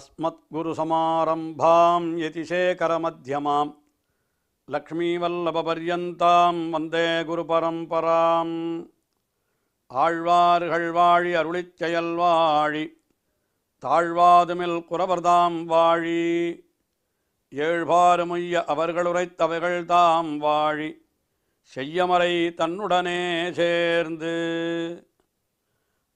अस्मद्गुरुसमारम्भां यतिशेखरमध्यमां லக்ஷ்மீவல்லபபர்யந்தாம் வந்தே குருபரம்பராம் ஆழ்வார்கள் வாழி அருளிச்செயல் வாழி தாழ்வாதுமில் குரவர்தாம் வாழி ஏழ்பாறுமுய்ய அவர்களுரைத்தவைகள் தாம் வாழி செய்யமறை தன்னுடனே சேர்ந்து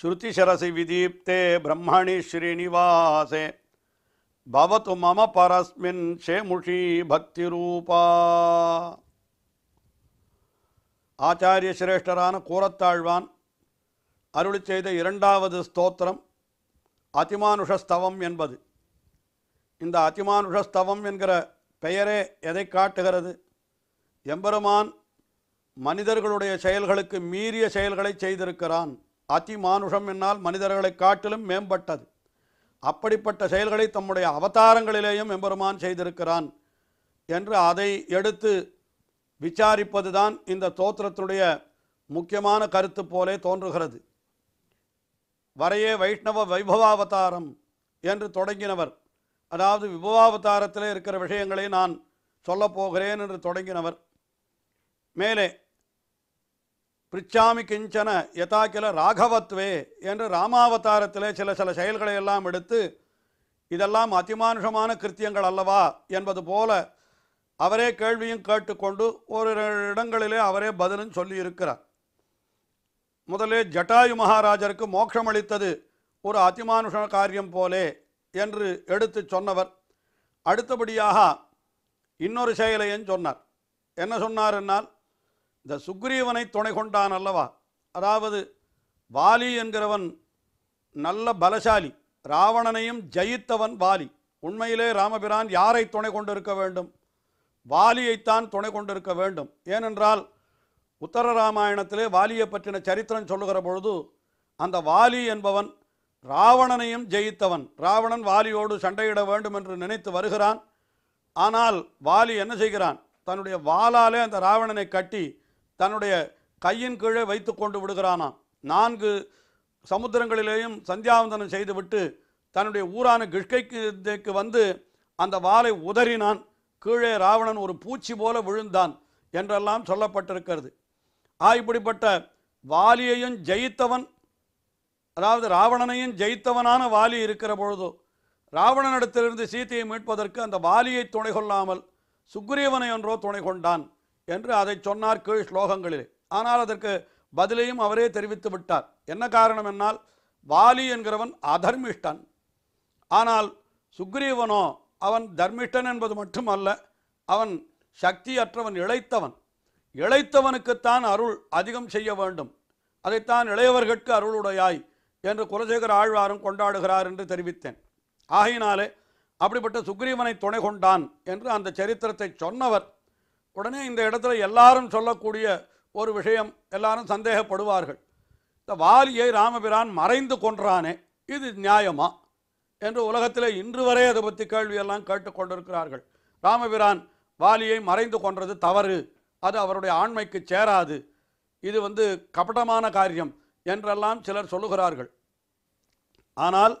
ஸ்ருதிசரசி விதீப்தே பிரம்மணி ஸ்ரீனிவாசே பவத்து மம பரஸ்மின் சேமுஷி பக்தி ரூபா ஆச்சாரிய சிரேஷ்டரான கூரத்தாழ்வான் அருளி செய்த இரண்டாவது ஸ்தோத்திரம் அதிமானுஷஸ்தவம் என்பது இந்த அதிமானுஷஸ்தவம் என்கிற பெயரே எதை காட்டுகிறது எம்பெருமான் மனிதர்களுடைய செயல்களுக்கு மீறிய செயல்களை செய்திருக்கிறான் அதிமானுஷம் என்னால் மனிதர்களை காட்டிலும் மேம்பட்டது அப்படிப்பட்ட செயல்களை தம்முடைய அவதாரங்களிலேயும் எம்பெருமான் செய்திருக்கிறான் என்று அதை எடுத்து விசாரிப்பது தான் இந்த தோத்திரத்துடைய முக்கியமான கருத்து போலே தோன்றுகிறது வரையே வைஷ்ணவ வைபவாவதாரம் என்று தொடங்கினவர் அதாவது விபவாவதாரத்தில் இருக்கிற விஷயங்களை நான் சொல்லப்போகிறேன் என்று தொடங்கினவர் மேலே பிரிச்சாமி கிஞ்சன யதா கில ராகவத்வே என்று ராமாவதாரத்திலே சில சில செயல்களை எல்லாம் எடுத்து இதெல்லாம் அதிமானுஷமான கிருத்தியங்கள் அல்லவா என்பது போல அவரே கேள்வியும் கேட்டுக்கொண்டு ஒரு இடங்களிலே அவரே பதிலும் சொல்லியிருக்கிறார் முதலே ஜட்டாயு மகாராஜருக்கு மோட்சம் அளித்தது ஒரு அதிமானுஷ காரியம் போலே என்று எடுத்து சொன்னவர் அடுத்தபடியாக இன்னொரு செயலையும் சொன்னார் என்ன சொன்னார் என்னால் இந்த சுக்ரீவனை துணை கொண்டான் அல்லவா அதாவது வாலி என்கிறவன் நல்ல பலசாலி ராவணனையும் ஜெயித்தவன் வாலி உண்மையிலே ராமபிரான் யாரை துணை கொண்டிருக்க வேண்டும் வாலியைத்தான் துணை கொண்டிருக்க வேண்டும் ஏனென்றால் உத்தர ராமாயணத்திலே வாலியை பற்றின சரித்திரம் சொல்லுகிற பொழுது அந்த வாலி என்பவன் ராவணனையும் ஜெயித்தவன் ராவணன் வாலியோடு சண்டையிட வேண்டும் என்று நினைத்து வருகிறான் ஆனால் வாலி என்ன செய்கிறான் தன்னுடைய வாளாலே அந்த ராவணனை கட்டி தன்னுடைய கையின் கீழே வைத்து கொண்டு விடுகிறானாம் நான்கு சமுத்திரங்களிலேயும் சந்தியாவந்தனம் செய்துவிட்டு தன்னுடைய ஊரான கிஷ்கைக்கு வந்து அந்த வாளை உதறினான் கீழே ராவணன் ஒரு பூச்சி போல விழுந்தான் என்றெல்லாம் சொல்லப்பட்டிருக்கிறது ஆ இப்படிப்பட்ட வாலியையும் ஜெயித்தவன் அதாவது ராவணனையும் ஜெயித்தவனான வாலி இருக்கிற பொழுதோ ராவணனிடத்திலிருந்து சீத்தையை மீட்பதற்கு அந்த வாலியை துணை கொள்ளாமல் சுக்ரீவனை ஒன்றோ துணை கொண்டான் என்று அதை சொன்னார் கீழ் ஸ்லோகங்களிலே ஆனால் அதற்கு பதிலையும் அவரே தெரிவித்து விட்டார் என்ன காரணம் என்னால் வாலி என்கிறவன் அதர்மிஷ்டன் ஆனால் சுக்ரீவனோ அவன் தர்மிஷ்டன் என்பது மட்டுமல்ல அவன் சக்தியற்றவன் இழைத்தவன் இழைத்தவனுக்குத்தான் அருள் அதிகம் செய்ய வேண்டும் அதைத்தான் இளையவர்கட்கு அருளுடையாய் என்று குலசேகர ஆழ்வாரும் கொண்டாடுகிறார் என்று தெரிவித்தேன் ஆகையினாலே அப்படிப்பட்ட சுக்ரீவனை துணை கொண்டான் என்று அந்த சரித்திரத்தை சொன்னவர் உடனே இந்த இடத்துல எல்லாரும் சொல்லக்கூடிய ஒரு விஷயம் எல்லாரும் சந்தேகப்படுவார்கள் இந்த வாலியை ராமபிரான் மறைந்து கொன்றானே இது நியாயமா என்று உலகத்தில் இன்று வரை அதை பற்றி கேள்வியெல்லாம் கேட்டுக்கொண்டிருக்கிறார்கள் ராமபிரான் வாலியை மறைந்து கொன்றது தவறு அது அவருடைய ஆண்மைக்கு சேராது இது வந்து கபடமான காரியம் என்றெல்லாம் சிலர் சொல்லுகிறார்கள் ஆனால்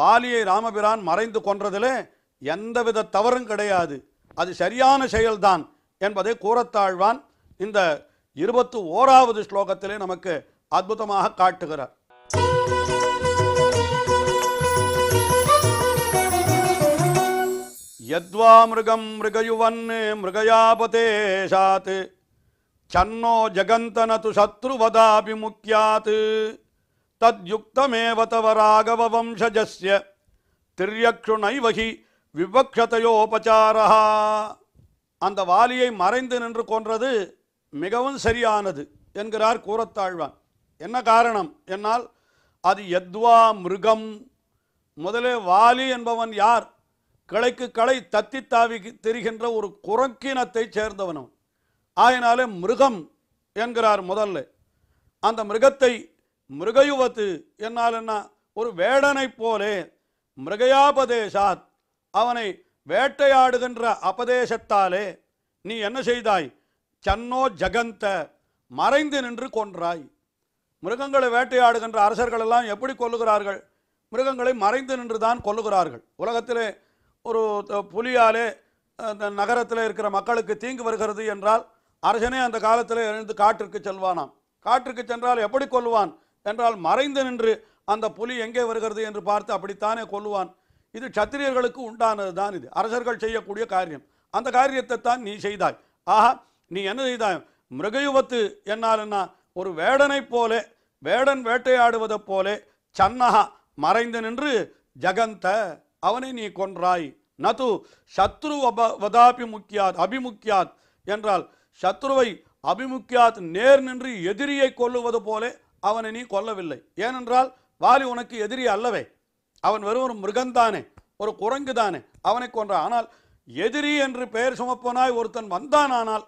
வாலியை ராமபிரான் மறைந்து கொன்றதிலே எந்தவித தவறும் கிடையாது அது சரியான செயல்தான் என்பதை கூறத்தாழ்வான் இந்த இருபத்து ஓராவது ஸ்லோகத்திலே நமக்கு அற்புதமாக காட்டுகிறார் யத்வா மிருகம் மிருகயுவன் மிருகயாபதேஷாத் சன்னோ ஜகந்தனது சத்ருவதாபி முக்கியாத் தத்யுக்தமேவ தவ ராகவ வம்சஜஸ்ய திரியக்ஷுணைவகி விவக்ஷதையோபச்சாரா அந்த வாலியை மறைந்து நின்று கொன்றது மிகவும் சரியானது என்கிறார் கூறத்தாழ்வான் என்ன காரணம் என்னால் அது எத்வா மிருகம் முதலே வாலி என்பவன் யார் கிளைக்கு களை தத்தி தாவி தெரிகின்ற ஒரு குரக்கினத்தைச் சேர்ந்தவனும் ஆயினாலே மிருகம் என்கிறார் முதல்ல அந்த மிருகத்தை மிருகயுவத்து என்னால் என்ன ஒரு வேடனைப் போலே மிருகயாபதேசாத் அவனை வேட்டையாடுகின்ற அபதேசத்தாலே நீ என்ன செய்தாய் சன்னோ ஜகந்த மறைந்து நின்று கொன்றாய் மிருகங்களை வேட்டையாடுகின்ற அரசர்களெல்லாம் எப்படி கொல்லுகிறார்கள் மிருகங்களை மறைந்து நின்று தான் கொல்லுகிறார்கள் உலகத்திலே ஒரு புலியாலே அந்த நகரத்தில் இருக்கிற மக்களுக்கு தீங்கு வருகிறது என்றால் அரசனே அந்த காலத்தில் எழுந்து காற்றுக்கு செல்வானாம் காற்றுக்கு சென்றால் எப்படி கொல்லுவான் என்றால் மறைந்து நின்று அந்த புலி எங்கே வருகிறது என்று பார்த்து அப்படித்தானே கொல்லுவான் இது சத்திரியர்களுக்கு உண்டானது தான் இது அரசர்கள் செய்யக்கூடிய காரியம் அந்த காரியத்தை தான் நீ செய்தாய் ஆஹா நீ என்ன செய்தாய் மிருகயுவத்து என்னால்னா ஒரு வேடனை போல வேடன் வேட்டையாடுவதைப் போல சன்னஹா மறைந்து நின்று ஜகந்த அவனை நீ கொன்றாய் நது சத்ரு அப வதாபி முக்கியாத் அபிமுக்கியாத் என்றால் சத்ருவை அபிமுக்கியாத் நேர் நின்று எதிரியை கொல்லுவது போல அவனை நீ கொல்லவில்லை ஏனென்றால் வாலி உனக்கு எதிரி அல்லவே அவன் வெறும் ஒரு மிருகந்தானே ஒரு குரங்கு தானே அவனை கொன்றான் ஆனால் எதிரி என்று பெயர் சுமப்பனாய் ஒருத்தன் வந்தான் ஆனால்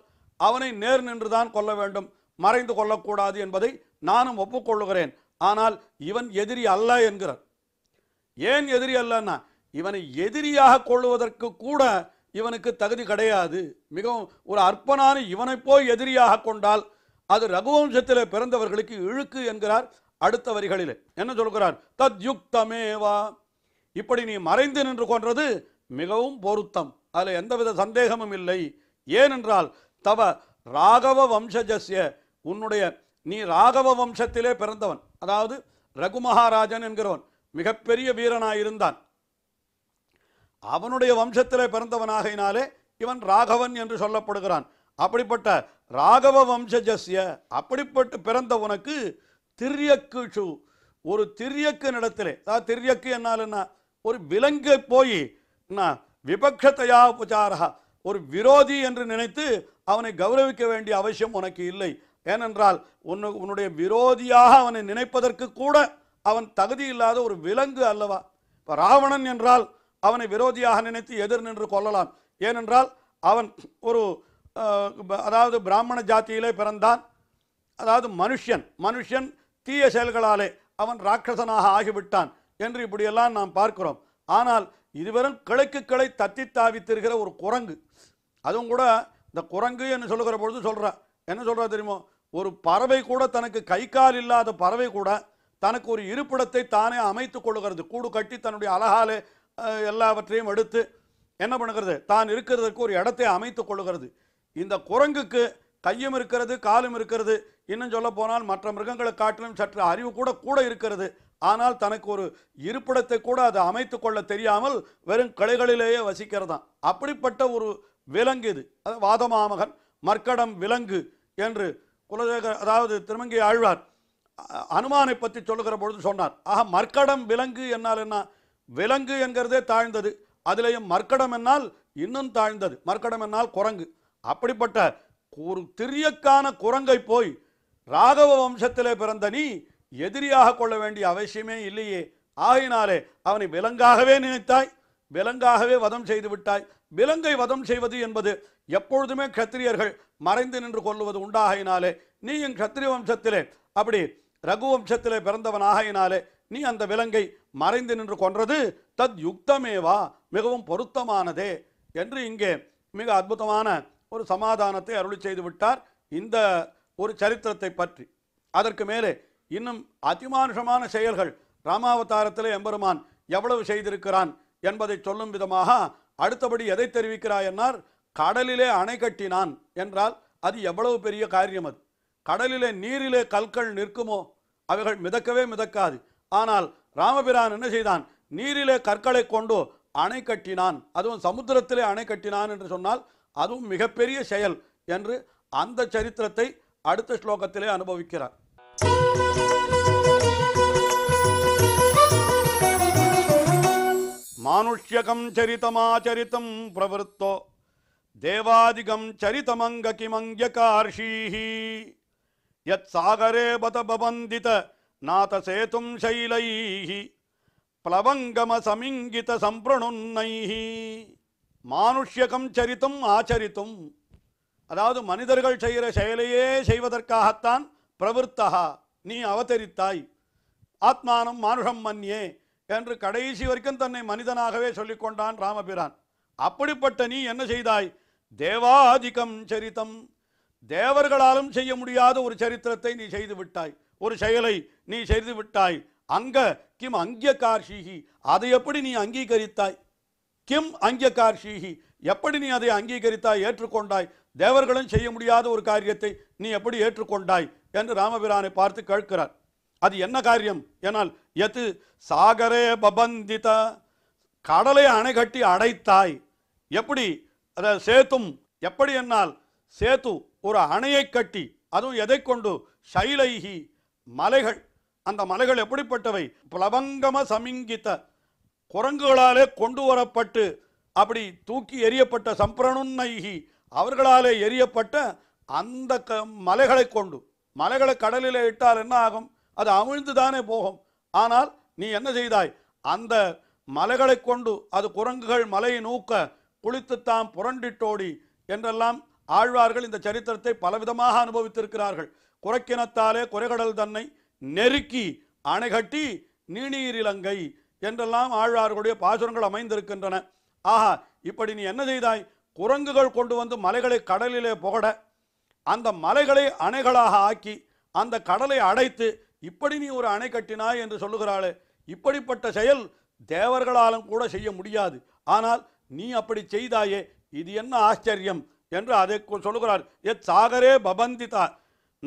அவனை நேர் நின்றுதான் கொல்ல வேண்டும் மறைந்து கொள்ளக்கூடாது என்பதை நானும் ஒப்புக்கொள்ளுகிறேன் ஆனால் இவன் எதிரி அல்ல என்கிறார் ஏன் எதிரி அல்லன்னா இவனை எதிரியாக கொள்ளுவதற்கு கூட இவனுக்கு தகுதி கிடையாது மிகவும் ஒரு அற்பனான இவனை போய் எதிரியாக கொண்டால் அது ரகுவம்சத்தில் பிறந்தவர்களுக்கு இழுக்கு என்கிறார் அடுத்த வரிகளில் என்ன சொல்கிறார் தத் யுக்தமேவா இப்படி நீ மறைந்து நின்று கொன்றது மிகவும் பொருத்தம் அதில் எந்தவித சந்தேகமும் இல்லை ஏனென்றால் தவ ராகவ வம்சஜஸ்ய உன்னுடைய நீ ராகவ வம்சத்திலே பிறந்தவன் அதாவது ரகுமகாராஜன் என்கிறவன் மிகப்பெரிய வீரனாயிருந்தான் அவனுடைய வம்சத்திலே பிறந்தவனாகினாலே இவன் ராகவன் என்று சொல்லப்படுகிறான் அப்படிப்பட்ட ராகவ வம்சஜஸ்ய அப்படிப்பட்டு பிறந்த உனக்கு திரியக்கு ஒரு திரியக்கு இடத்துல அதாவது திரியக்கு என்ன ஒரு விலங்கு போய் நான் விபக்ஷத்தையா உபச்சாரா ஒரு விரோதி என்று நினைத்து அவனை கௌரவிக்க வேண்டிய அவசியம் உனக்கு இல்லை ஏனென்றால் உன்னு உன்னுடைய விரோதியாக அவனை நினைப்பதற்கு கூட அவன் தகுதி இல்லாத ஒரு விலங்கு அல்லவா இப்போ ராவணன் என்றால் அவனை விரோதியாக நினைத்து எதிர் நின்று கொள்ளலாம் ஏனென்றால் அவன் ஒரு அதாவது பிராமண ஜாத்தியிலே பிறந்தான் அதாவது மனுஷன் மனுஷன் தீய செயல்களாலே அவன் ராட்சசனாக ஆகிவிட்டான் என்று இப்படியெல்லாம் நாம் பார்க்கிறோம் ஆனால் இதுவரும் கிளைக்கு கிளை தத்தி தாவித்திருக்கிற ஒரு குரங்கு அதுவும் கூட இந்த குரங்கு என்று சொல்லுகிற பொழுது சொல்கிறா என்ன சொல்கிறா தெரியுமோ ஒரு பறவை கூட தனக்கு கை கால் இல்லாத பறவை கூட தனக்கு ஒரு இருப்பிடத்தை தானே அமைத்து கொள்ளுகிறது கூடு கட்டி தன்னுடைய அழகாலே எல்லாவற்றையும் எடுத்து என்ன பண்ணுகிறது தான் இருக்கிறதுக்கு ஒரு இடத்தை அமைத்து கொள்ளுகிறது இந்த குரங்குக்கு கையும் இருக்கிறது காலும் இருக்கிறது இன்னும் சொல்ல போனால் மற்ற மிருகங்களை காட்டிலும் சற்று அறிவு கூட கூட இருக்கிறது ஆனால் தனக்கு ஒரு இருப்பிடத்தை கூட அதை அமைத்து கொள்ள தெரியாமல் வெறும் கிளைகளிலேயே வசிக்கிறதாம் அப்படிப்பட்ட ஒரு விலங்கு இது அது வாதமாமகன் மர்க்கடம் விலங்கு என்று குலதேக அதாவது திருமங்கி ஆழ்வார் அனுமானை பற்றி சொல்லுகிற பொழுது சொன்னார் ஆக மர்க்கடம் விலங்கு என்னால் என்ன விலங்கு என்கிறதே தாழ்ந்தது அதிலேயும் மர்க்கடம் என்னால் இன்னும் தாழ்ந்தது மர்க்கடம் என்னால் குரங்கு அப்படிப்பட்ட ஒரு திரியக்கான குரங்கை போய் ராகவ வம்சத்திலே பிறந்த நீ எதிரியாக கொள்ள வேண்டிய அவசியமே இல்லையே ஆகினாலே அவனை விலங்காகவே நினைத்தாய் விலங்காகவே வதம் செய்து விட்டாய் விலங்கை வதம் செய்வது என்பது எப்பொழுதுமே கத்திரியர்கள் மறைந்து நின்று கொள்வது நீ நீயும் கத்திரிய வம்சத்திலே அப்படி பிறந்தவன் பிறந்தவனாகையினாலே நீ அந்த விலங்கை மறைந்து நின்று கொன்றது தத் யுக்தமேவா மிகவும் பொருத்தமானதே என்று இங்கே மிக அற்புதமான ஒரு சமாதானத்தை அருளி செய்து விட்டார் இந்த ஒரு சரித்திரத்தை பற்றி அதற்கு மேலே இன்னும் அதிமானுஷமான செயல்கள் ராமாவதாரத்தில் எம்பெருமான் எவ்வளவு செய்திருக்கிறான் என்பதை சொல்லும் விதமாக அடுத்தபடி எதை தெரிவிக்கிறாய் என்னால் கடலிலே அணை கட்டினான் என்றால் அது எவ்வளவு பெரிய காரியம் அது கடலிலே நீரிலே கற்கள் நிற்குமோ அவைகள் மிதக்கவே மிதக்காது ஆனால் ராமபிரான் என்ன செய்தான் நீரிலே கற்களை கொண்டு அணை கட்டினான் அதுவும் சமுத்திரத்திலே அணை கட்டினான் என்று சொன்னால் அதுவும் மிகப்பெரிய செயல் என்று அந்த சரித்திரத்தை அடுத்த ஸ்லோகத்திலே அனுபவிக்கிறார் మానుష్యకం చరితమాచరితం ప్రవృత్తో దేవాదిగం చరితమంగకిమంగకార్షీ యత్సాగరే బత బబందిత నాత సేతుం శైలై ప్లవంగమ సమింగిత సంప్రణున్నై మానుష్యకం చరితం ఆచరితం அதாவது மனிதர்கள் செய்கிற செயலையே செய்வதற்காகத்தான் பிரவருத்தகா நீ அவதரித்தாய் ஆத்மானம் மானுஷம் மன்யே என்று கடைசி வரைக்கும் தன்னை மனிதனாகவே சொல்லிக்கொண்டான் ராமபிரான் அப்படிப்பட்ட நீ என்ன செய்தாய் தேவாதிகம் சரித்தம் தேவர்களாலும் செய்ய முடியாத ஒரு சரித்திரத்தை நீ செய்து விட்டாய் ஒரு செயலை நீ செய்து விட்டாய் அங்க கிம் அங்கியகார்ஷிகி அதை எப்படி நீ அங்கீகரித்தாய் கிம் அங்கியகார்ஷிகி எப்படி நீ அதை அங்கீகரித்தாய் ஏற்றுக்கொண்டாய் தேவர்களும் செய்ய முடியாத ஒரு காரியத்தை நீ எப்படி ஏற்றுக்கொண்டாய் என்று ராமபிரானை பார்த்து கேட்கிறார் அது என்ன காரியம் ஏனால் எது சாகரே பபந்தித கடலை அணை கட்டி அடைத்தாய் எப்படி அதை சேத்தும் எப்படி என்னால் சேத்து ஒரு அணையை கட்டி அதுவும் எதை கொண்டு சைலைகி மலைகள் அந்த மலைகள் எப்படிப்பட்டவை பிளவங்கம சமிங்கித்த குரங்குகளாலே கொண்டு வரப்பட்டு அப்படி தூக்கி எறியப்பட்ட சம்பிரணுன்னைகி அவர்களாலே எரியப்பட்ட அந்த க மலைகளை கொண்டு மலைகளை கடலில் இட்டால் என்ன ஆகும் அது அமிழ்ந்து தானே போகும் ஆனால் நீ என்ன செய்தாய் அந்த மலைகளை கொண்டு அது குரங்குகள் மலையை நூக்க குளித்துத்தாம் புரண்டிட்டோடி என்றெல்லாம் ஆழ்வார்கள் இந்த சரித்திரத்தை பலவிதமாக அனுபவித்திருக்கிறார்கள் குறைக்கினத்தாலே குறைகடல் தன்னை நெருக்கி அணைகட்டி நீநீரிலங்கை என்றெல்லாம் ஆழ்வார்களுடைய பாசுரங்கள் அமைந்திருக்கின்றன ஆஹா இப்படி நீ என்ன செய்தாய் குரங்குகள் கொண்டு வந்து மலைகளை கடலிலே புகட அந்த மலைகளை அணைகளாக ஆக்கி அந்த கடலை அடைத்து இப்படி நீ ஒரு அணை கட்டினாய் என்று சொல்லுகிறாளே இப்படிப்பட்ட செயல் தேவர்களாலும் கூட செய்ய முடியாது ஆனால் நீ அப்படி செய்தாயே இது என்ன ஆச்சரியம் என்று அதை சொல்லுகிறார் எத் சாகரே பபந்திதா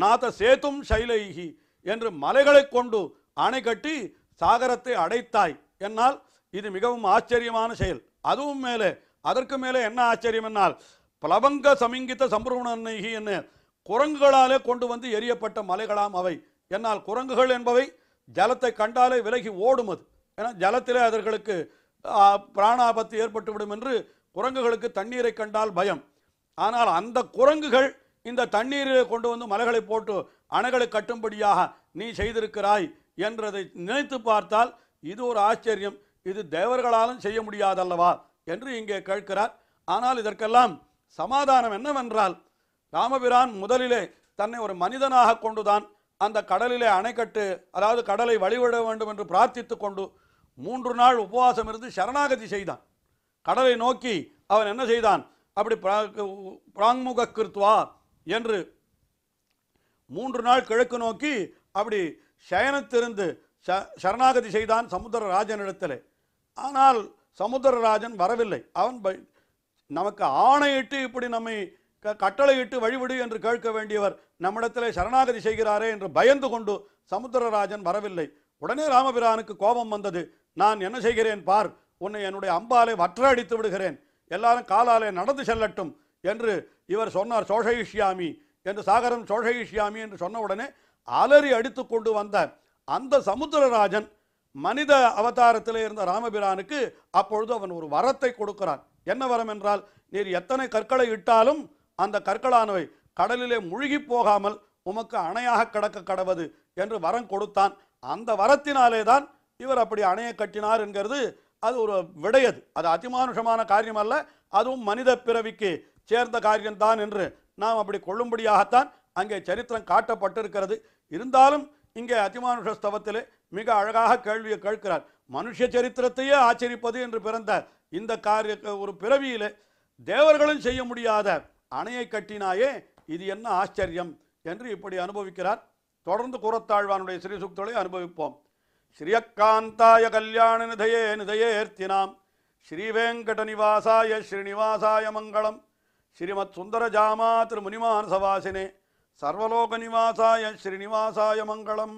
நாத சேத்தும் சைலைகி என்று மலைகளை கொண்டு அணை கட்டி சாகரத்தை அடைத்தாய் என்னால் இது மிகவும் ஆச்சரியமான செயல் அதுவும் மேலே அதற்கு மேலே என்ன ஆச்சரியம் என்னால் பலவங்க சமிங்கித்த சம்பூர்ணி என்ன குரங்குகளாலே கொண்டு வந்து எரியப்பட்ட மலைகளாம் அவை என்னால் குரங்குகள் என்பவை ஜலத்தை கண்டாலே விலகி ஓடும் அது ஏன்னா ஜலத்திலே அதர்களுக்கு பிராணாபத்து ஏற்பட்டுவிடும் என்று குரங்குகளுக்கு தண்ணீரை கண்டால் பயம் ஆனால் அந்த குரங்குகள் இந்த தண்ணீரில் கொண்டு வந்து மலைகளை போட்டு அணைகளை கட்டும்படியாக நீ செய்திருக்கிறாய் என்றதை நினைத்து பார்த்தால் இது ஒரு ஆச்சரியம் இது தேவர்களாலும் செய்ய முடியாதல்லவா என்று இங்கே கேட்கிறார் ஆனால் இதற்கெல்லாம் சமாதானம் என்னவென்றால் ராமபிரான் முதலிலே தன்னை ஒரு மனிதனாக கொண்டுதான் அந்த கடலிலே அணைக்கட்டு அதாவது கடலை வழிவிட வேண்டும் என்று பிரார்த்தித்து கொண்டு மூன்று நாள் உபவாசம் இருந்து சரணாகதி செய்தான் கடலை நோக்கி அவன் என்ன செய்தான் அப்படி பிராங்முக கிருத்வா என்று மூன்று நாள் கிழக்கு நோக்கி அப்படி சயனத்திருந்து சரணாகதி செய்தான் சமுத்திர ராஜனிடத்தில் ஆனால் சமுத்திரராஜன் வரவில்லை அவன் நமக்கு ஆணையிட்டு இப்படி நம்மை கட்டளையிட்டு வழிவிடு என்று கேட்க வேண்டியவர் நம்மிடத்தில் சரணாகதி செய்கிறாரே என்று பயந்து கொண்டு சமுத்திரராஜன் வரவில்லை உடனே ராமபிரானுக்கு கோபம் வந்தது நான் என்ன செய்கிறேன் பார் உன்னை என்னுடைய அம்பாலே வற்ற அடித்து விடுகிறேன் எல்லாரும் காலாலே நடந்து செல்லட்டும் என்று இவர் சொன்னார் சோஷயிஷ்யாமி என்று சாகரம் சோஷயிஷ்யாமி என்று சொன்ன உடனே அலறி அடித்து கொண்டு வந்த அந்த சமுத்திரராஜன் மனித அவதாரத்தில் இருந்த ராமபிரானுக்கு அப்பொழுது அவன் ஒரு வரத்தை கொடுக்கிறான் என்ன வரம் என்றால் நீர் எத்தனை கற்களை இட்டாலும் அந்த கற்களானவை கடலிலே முழுகி போகாமல் உமக்கு அணையாக கடக்க கடவது என்று வரம் கொடுத்தான் அந்த வரத்தினாலே தான் இவர் அப்படி அணையை கட்டினார் என்கிறது அது ஒரு விடையது அது அதிமானுஷமான காரியம் அல்ல அதுவும் மனித பிறவிக்கு சேர்ந்த காரியம்தான் என்று நாம் அப்படி கொள்ளும்படியாகத்தான் அங்கே சரித்திரம் காட்டப்பட்டிருக்கிறது இருந்தாலும் இங்கே அதிமானுஷ ஸ்தவத்திலே மிக அழகாக கேள்வியை கேட்கிறார் மனுஷ சரித்திரத்தையே ஆச்சரிப்பது என்று பிறந்தார் இந்த காரிய ஒரு பிறவியில் தேவர்களும் செய்ய முடியாத அணையை கட்டினாயே இது என்ன ஆச்சரியம் என்று இப்படி அனுபவிக்கிறார் தொடர்ந்து கூறத்தாழ்வானுடைய ஸ்ரீசுக்தலை அனுபவிப்போம் ஸ்ரீயக்காந்தாய கல்யாண நிதையே ஏர்த்தினாம் ஸ்ரீவேங்கட நிவாசாய ஸ்ரீனிவாசாய மங்களம் ஸ்ரீமத் ஜாமா திரு சவாசினே சர்வலோக நிவாசாய ஸ்ரீனிவாசாய மங்களம்